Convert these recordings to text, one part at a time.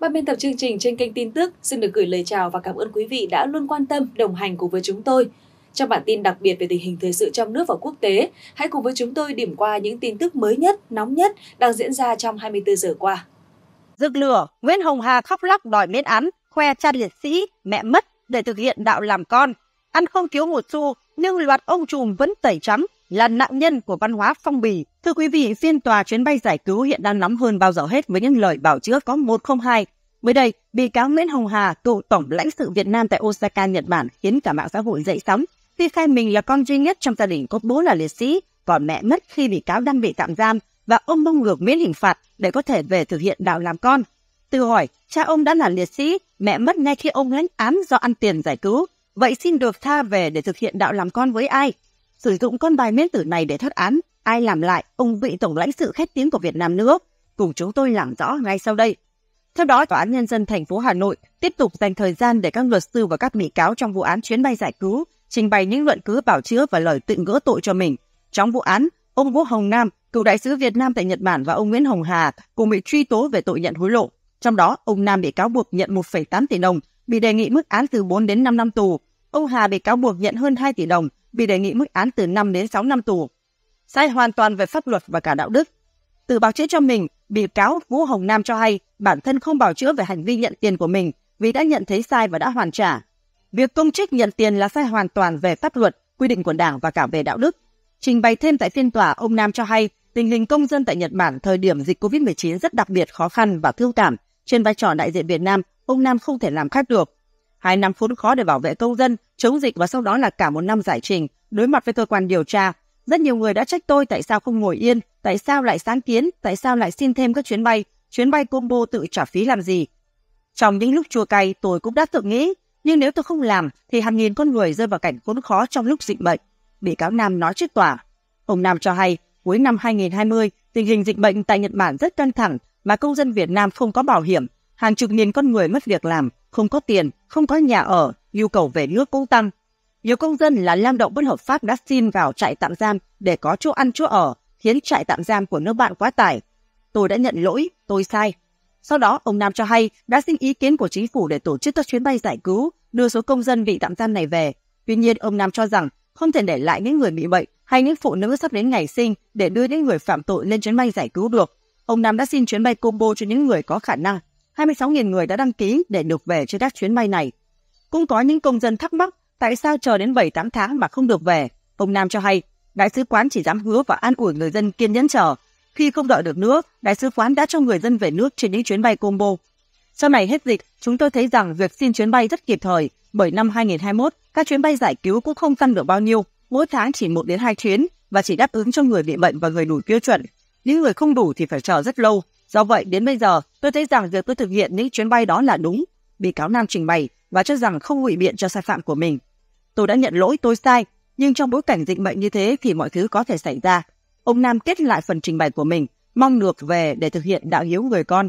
Ban biên tập chương trình trên kênh tin tức xin được gửi lời chào và cảm ơn quý vị đã luôn quan tâm, đồng hành cùng với chúng tôi. Trong bản tin đặc biệt về tình hình thời sự trong nước và quốc tế, hãy cùng với chúng tôi điểm qua những tin tức mới nhất, nóng nhất đang diễn ra trong 24 giờ qua. Rực lửa, Nguyễn Hồng Hà khóc lóc đòi miễn án, khoe cha liệt sĩ, mẹ mất để thực hiện đạo làm con. Ăn không thiếu một xu, nhưng loạt ông trùm vẫn tẩy trắng, là nạn nhân của văn hóa phong bì. Thưa quý vị, phiên tòa chuyến bay giải cứu hiện đang nóng hơn bao giờ hết với những lời bảo chữa có 102. Mới đây, bị cáo Nguyễn Hồng Hà, cựu tổng lãnh sự Việt Nam tại Osaka, Nhật Bản, khiến cả mạng xã hội dậy sóng khi khai mình là con duy nhất trong gia đình có bố là liệt sĩ, còn mẹ mất khi bị cáo đang bị tạm giam và ông mong được miễn hình phạt để có thể về thực hiện đạo làm con. Từ hỏi, cha ông đã là liệt sĩ, mẹ mất ngay khi ông lãnh án do ăn tiền giải cứu. Vậy xin được tha về để thực hiện đạo làm con với ai? sử dụng con bài miễn tử này để thoát án. Ai làm lại, ông vị tổng lãnh sự khét tiếng của Việt Nam nữa. Cùng chúng tôi làm rõ ngay sau đây. Theo đó, Tòa án Nhân dân thành phố Hà Nội tiếp tục dành thời gian để các luật sư và các bị cáo trong vụ án chuyến bay giải cứu trình bày những luận cứ bảo chữa và lời tự gỡ tội cho mình. Trong vụ án, ông Vũ Hồng Nam, cựu đại sứ Việt Nam tại Nhật Bản và ông Nguyễn Hồng Hà cùng bị truy tố về tội nhận hối lộ. Trong đó, ông Nam bị cáo buộc nhận 1,8 tỷ đồng, bị đề nghị mức án từ 4 đến 5 năm tù. Ông Hà bị cáo buộc nhận hơn 2 tỷ đồng, bị đề nghị mức án từ 5 đến 6 năm tù. Sai hoàn toàn về pháp luật và cả đạo đức. Từ bào chữa cho mình, bị cáo Vũ Hồng Nam cho hay bản thân không bào chữa về hành vi nhận tiền của mình vì đã nhận thấy sai và đã hoàn trả. Việc công chức nhận tiền là sai hoàn toàn về pháp luật, quy định của Đảng và cả về đạo đức. Trình bày thêm tại phiên tòa, ông Nam cho hay tình hình công dân tại Nhật Bản thời điểm dịch COVID-19 rất đặc biệt khó khăn và thương cảm. Trên vai trò đại diện Việt Nam, ông Nam không thể làm khác được Hai năm khốn khó để bảo vệ công dân, chống dịch và sau đó là cả một năm giải trình, đối mặt với cơ quan điều tra. Rất nhiều người đã trách tôi tại sao không ngồi yên, tại sao lại sáng kiến, tại sao lại xin thêm các chuyến bay, chuyến bay combo tự trả phí làm gì. Trong những lúc chua cay, tôi cũng đã tự nghĩ, nhưng nếu tôi không làm thì hàng nghìn con người rơi vào cảnh khốn khó trong lúc dịch bệnh. Bị cáo Nam nói trước tòa. Ông Nam cho hay, cuối năm 2020, tình hình dịch bệnh tại Nhật Bản rất căng thẳng mà công dân Việt Nam không có bảo hiểm hàng chục nghìn con người mất việc làm, không có tiền, không có nhà ở, nhu cầu về nước cũng tăng. Nhiều công dân là lao động bất hợp pháp đã xin vào trại tạm giam để có chỗ ăn chỗ ở, khiến trại tạm giam của nước bạn quá tải. Tôi đã nhận lỗi, tôi sai. Sau đó, ông Nam cho hay đã xin ý kiến của chính phủ để tổ chức các chuyến bay giải cứu, đưa số công dân bị tạm giam này về. Tuy nhiên, ông Nam cho rằng không thể để lại những người bị bệnh hay những phụ nữ sắp đến ngày sinh để đưa những người phạm tội lên chuyến bay giải cứu được. Ông Nam đã xin chuyến bay combo cho những người có khả năng 26.000 người đã đăng ký để được về trên các chuyến bay này. Cũng có những công dân thắc mắc tại sao chờ đến 7-8 tháng mà không được về. Ông Nam cho hay, đại sứ quán chỉ dám hứa và an ủi người dân kiên nhẫn chờ. Khi không đợi được nữa, đại sứ quán đã cho người dân về nước trên những chuyến bay combo. Sau này hết dịch, chúng tôi thấy rằng việc xin chuyến bay rất kịp thời, bởi năm 2021, các chuyến bay giải cứu cũng không tăng được bao nhiêu, mỗi tháng chỉ 1 đến 2 chuyến và chỉ đáp ứng cho người bị bệnh và người đủ tiêu chuẩn. Những người không đủ thì phải chờ rất lâu, Do vậy, đến bây giờ, tôi thấy rằng việc tôi thực hiện những chuyến bay đó là đúng, bị cáo Nam trình bày và cho rằng không ngụy biện cho sai phạm của mình. Tôi đã nhận lỗi tôi sai, nhưng trong bối cảnh dịch bệnh như thế thì mọi thứ có thể xảy ra. Ông Nam kết lại phần trình bày của mình, mong được về để thực hiện đạo hiếu người con.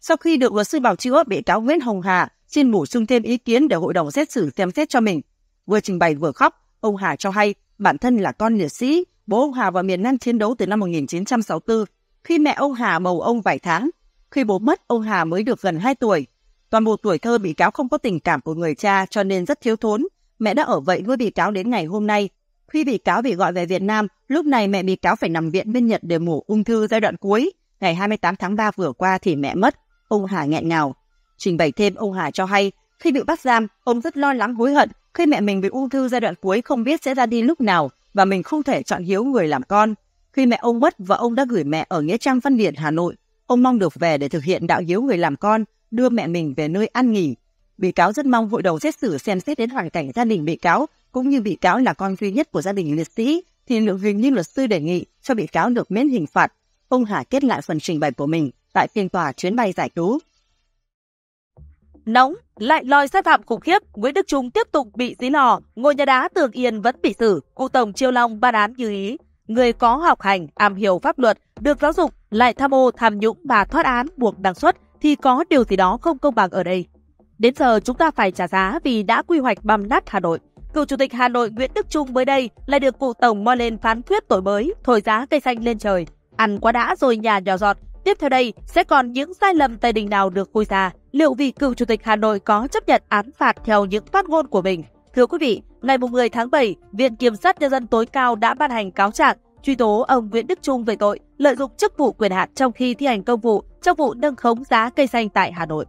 Sau khi được luật sư bảo chữa, bị cáo Nguyễn Hồng Hà xin bổ sung thêm ý kiến để hội đồng xét xử xem xét cho mình. Vừa trình bày vừa khóc, ông Hà cho hay bản thân là con liệt sĩ, bố ông Hà vào miền Nam chiến đấu từ năm 1964 khi mẹ ông Hà bầu ông vài tháng, khi bố mất ông Hà mới được gần 2 tuổi. Toàn bộ tuổi thơ bị cáo không có tình cảm của người cha cho nên rất thiếu thốn. Mẹ đã ở vậy nuôi bị cáo đến ngày hôm nay. Khi bị cáo bị gọi về Việt Nam, lúc này mẹ bị cáo phải nằm viện bên Nhật để mổ ung thư giai đoạn cuối. Ngày 28 tháng 3 vừa qua thì mẹ mất. Ông Hà nghẹn ngào. Trình bày thêm ông Hà cho hay, khi bị bắt giam, ông rất lo lắng hối hận khi mẹ mình bị ung thư giai đoạn cuối không biết sẽ ra đi lúc nào và mình không thể chọn hiếu người làm con. Khi mẹ ông mất và ông đã gửi mẹ ở Nghĩa Trang Văn Điển, Hà Nội, ông mong được về để thực hiện đạo hiếu người làm con, đưa mẹ mình về nơi an nghỉ. Bị cáo rất mong hội đồng xét xử xem xét đến hoàn cảnh gia đình bị cáo, cũng như bị cáo là con duy nhất của gia đình liệt sĩ, thì lượng hình như luật sư đề nghị cho bị cáo được miễn hình phạt. Ông Hà kết lại phần trình bày của mình tại phiên tòa chuyến bay giải cứu. Nóng, lại lòi sai phạm khủng khiếp, Nguyễn Đức Trung tiếp tục bị dí lò, ngôi nhà đá Tường Yên vẫn bị xử, cụ tổng Chiêu Long ban án như ý người có học hành, am hiểu pháp luật, được giáo dục, lại tham ô tham nhũng mà thoát án buộc đăng xuất thì có điều gì đó không công bằng ở đây. Đến giờ chúng ta phải trả giá vì đã quy hoạch băm nát Hà Nội. Cựu Chủ tịch Hà Nội Nguyễn Đức Trung mới đây lại được cụ tổng moi lên phán quyết tội mới, thổi giá cây xanh lên trời. Ăn quá đã rồi nhà nhỏ giọt. Tiếp theo đây sẽ còn những sai lầm tây đình nào được khui ra. Liệu vì cựu Chủ tịch Hà Nội có chấp nhận án phạt theo những phát ngôn của mình? Thưa quý vị, ngày 10 tháng 7, Viện Kiểm sát Nhân dân tối cao đã ban hành cáo trạng truy tố ông Nguyễn Đức Trung về tội lợi dụng chức vụ quyền hạn trong khi thi hành công vụ trong vụ nâng khống giá cây xanh tại Hà Nội.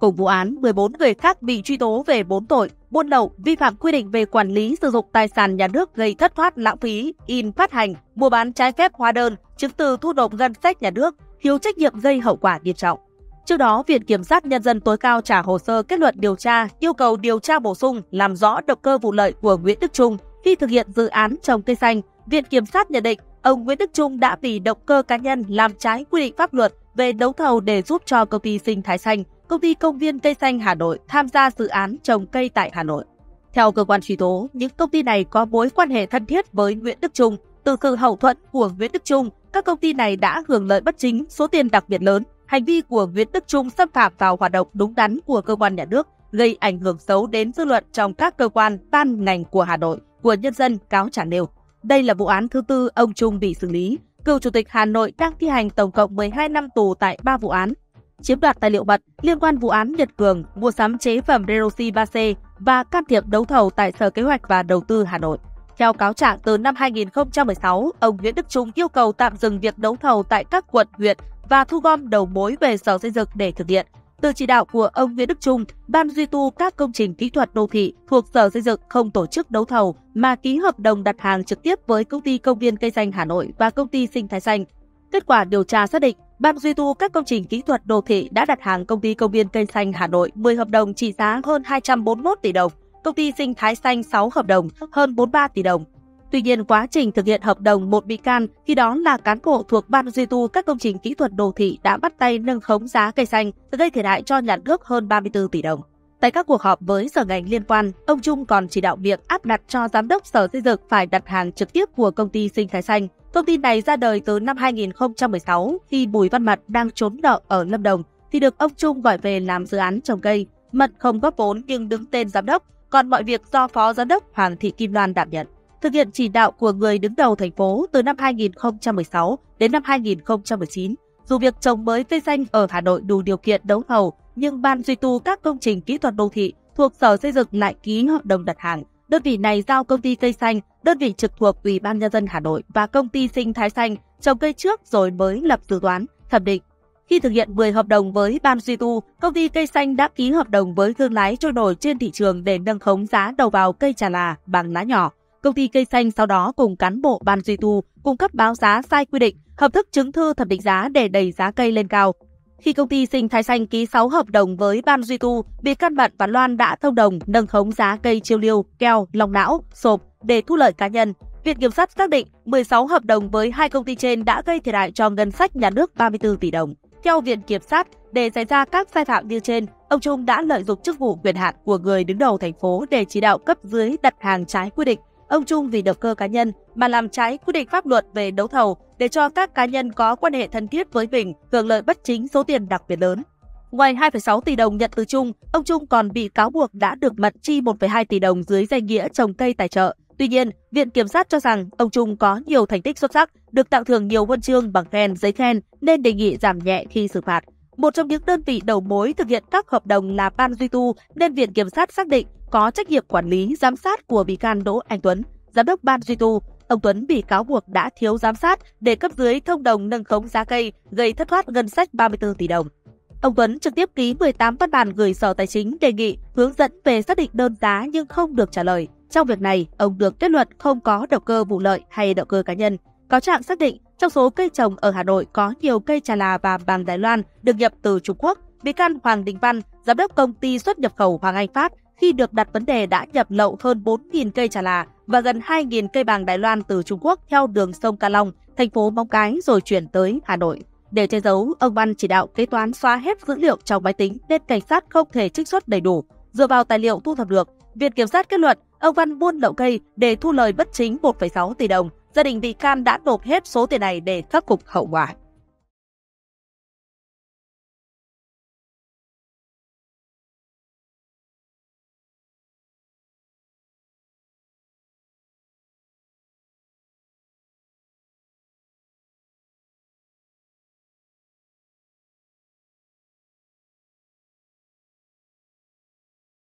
Cùng vụ án, 14 người khác bị truy tố về 4 tội buôn lậu, vi phạm quy định về quản lý sử dụng tài sản nhà nước gây thất thoát lãng phí, in phát hành, mua bán trái phép hóa đơn, chứng từ thu nộp ngân sách nhà nước, thiếu trách nhiệm gây hậu quả nghiêm trọng. Trước đó, Viện Kiểm sát Nhân dân tối cao trả hồ sơ kết luận điều tra, yêu cầu điều tra bổ sung, làm rõ động cơ vụ lợi của Nguyễn Đức Trung khi thực hiện dự án trồng cây xanh. Viện Kiểm sát nhận định, ông Nguyễn Đức Trung đã vì động cơ cá nhân làm trái quy định pháp luật về đấu thầu để giúp cho công ty Sinh Thái Xanh, công ty công viên cây xanh Hà Nội tham gia dự án trồng cây tại Hà Nội. Theo cơ quan truy tố, những công ty này có mối quan hệ thân thiết với Nguyễn Đức Trung. Từ sự hậu thuẫn của Nguyễn Đức Trung, các công ty này đã hưởng lợi bất chính số tiền đặc biệt lớn Hành vi của Nguyễn Đức Trung xâm phạm vào hoạt động đúng đắn của cơ quan nhà nước, gây ảnh hưởng xấu đến dư luận trong các cơ quan, ban ngành của Hà Nội, của nhân dân cáo trả nêu. Đây là vụ án thứ tư ông Trung bị xử lý. Cựu Chủ tịch Hà Nội đang thi hành tổng cộng 12 năm tù tại 3 vụ án chiếm đoạt tài liệu mật liên quan vụ án Nhật Cường mua sắm chế phẩm Redoxy 3C và can thiệp đấu thầu tại Sở Kế hoạch và Đầu tư Hà Nội. Theo cáo trạng, từ năm 2016, ông Nguyễn Đức Trung yêu cầu tạm dừng việc đấu thầu tại các quận, huyện và thu gom đầu mối về Sở Xây dựng để thực hiện. Từ chỉ đạo của ông Nguyễn Đức Trung, Ban duy tu các công trình kỹ thuật đô thị thuộc Sở Xây dựng không tổ chức đấu thầu mà ký hợp đồng đặt hàng trực tiếp với công ty công viên cây xanh Hà Nội và công ty sinh thái xanh. Kết quả điều tra xác định, Ban duy tu các công trình kỹ thuật đô thị đã đặt hàng công ty công viên cây xanh Hà Nội 10 hợp đồng trị giá hơn 241 tỷ đồng, công ty sinh thái xanh 6 hợp đồng hơn 43 tỷ đồng, Tuy nhiên, quá trình thực hiện hợp đồng một bị can, khi đó là cán bộ thuộc Ban duy tu các công trình kỹ thuật đô thị đã bắt tay nâng khống giá cây xanh, gây thiệt hại cho nhà nước hơn 34 tỷ đồng. Tại các cuộc họp với sở ngành liên quan, ông Trung còn chỉ đạo việc áp đặt cho giám đốc sở xây dựng phải đặt hàng trực tiếp của công ty Sinh Thái Xanh. Công ty này ra đời từ năm 2016 khi Bùi Văn Mật đang trốn nợ ở Lâm Đồng thì được ông Trung gọi về làm dự án trồng cây. Mật không góp vốn nhưng đứng tên giám đốc, còn mọi việc do phó giám đốc Hoàng Thị Kim Loan đảm nhận thực hiện chỉ đạo của người đứng đầu thành phố từ năm 2016 đến năm 2019. Dù việc trồng mới cây xanh ở Hà Nội đủ điều kiện đấu thầu, nhưng ban duy tu các công trình kỹ thuật đô thị thuộc Sở Xây dựng lại ký hợp đồng đặt hàng. Đơn vị này giao công ty cây xanh, đơn vị trực thuộc Ủy ban nhân dân Hà Nội và công ty Sinh Thái Xanh trồng cây trước rồi mới lập dự toán, thẩm định. Khi thực hiện 10 hợp đồng với Ban Duy Tu, công ty cây xanh đã ký hợp đồng với thương lái trôi nổi trên thị trường để nâng khống giá đầu vào cây trà là bằng lá nhỏ. Công ty Cây Xanh sau đó cùng cán bộ ban duy tu cung cấp báo giá sai quy định, hợp thức chứng thư thẩm định giá để đẩy giá cây lên cao. Khi công ty Sinh Thái Xanh ký 6 hợp đồng với Ban Duy Tu, bị căn Bận và Loan đã thông đồng nâng khống giá cây chiêu liêu, keo, lòng não, sộp để thu lợi cá nhân. Viện Kiểm sát xác định 16 hợp đồng với hai công ty trên đã gây thiệt hại cho ngân sách nhà nước 34 tỷ đồng. Theo Viện Kiểm sát, để xảy ra các sai phạm như trên, ông Trung đã lợi dụng chức vụ quyền hạn của người đứng đầu thành phố để chỉ đạo cấp dưới đặt hàng trái quy định, Ông Trung vì động cơ cá nhân mà làm trái quy định pháp luật về đấu thầu để cho các cá nhân có quan hệ thân thiết với mình hưởng lợi bất chính số tiền đặc biệt lớn. Ngoài 2,6 tỷ đồng nhận từ Trung, ông Trung còn bị cáo buộc đã được mật chi 1,2 tỷ đồng dưới danh nghĩa trồng cây tài trợ. Tuy nhiên, Viện Kiểm sát cho rằng ông Trung có nhiều thành tích xuất sắc, được tặng thưởng nhiều huân chương bằng khen, giấy khen nên đề nghị giảm nhẹ khi xử phạt. Một trong những đơn vị đầu mối thực hiện các hợp đồng là Ban Duy Tu nên Viện Kiểm sát xác định có trách nhiệm quản lý giám sát của bị can Đỗ Anh Tuấn, giám đốc Ban Duy Tu. Ông Tuấn bị cáo buộc đã thiếu giám sát để cấp dưới thông đồng nâng khống giá cây, gây thất thoát ngân sách 34 tỷ đồng. Ông Tuấn trực tiếp ký 18 văn bản gửi Sở Tài chính đề nghị hướng dẫn về xác định đơn giá nhưng không được trả lời. Trong việc này, ông được kết luận không có động cơ vụ lợi hay động cơ cá nhân. Cáo trạng xác định trong số cây trồng ở Hà Nội có nhiều cây trà là và bàng Đài Loan được nhập từ Trung Quốc. Bị can Hoàng Đình Văn, giám đốc công ty xuất nhập khẩu Hoàng Anh Phát, khi được đặt vấn đề đã nhập lậu hơn 4.000 cây trà là và gần 2.000 cây bàng Đài Loan từ Trung Quốc theo đường sông Ca Long, thành phố Móng Cái rồi chuyển tới Hà Nội. Để che giấu, ông Văn chỉ đạo kế toán xóa hết dữ liệu trong máy tính nên cảnh sát không thể trích xuất đầy đủ. Dựa vào tài liệu thu thập được, Viện Kiểm sát kết luận ông Văn buôn lậu cây để thu lời bất chính 1,6 tỷ đồng Gia đình bị can đã nộp hết số tiền này để khắc phục hậu quả.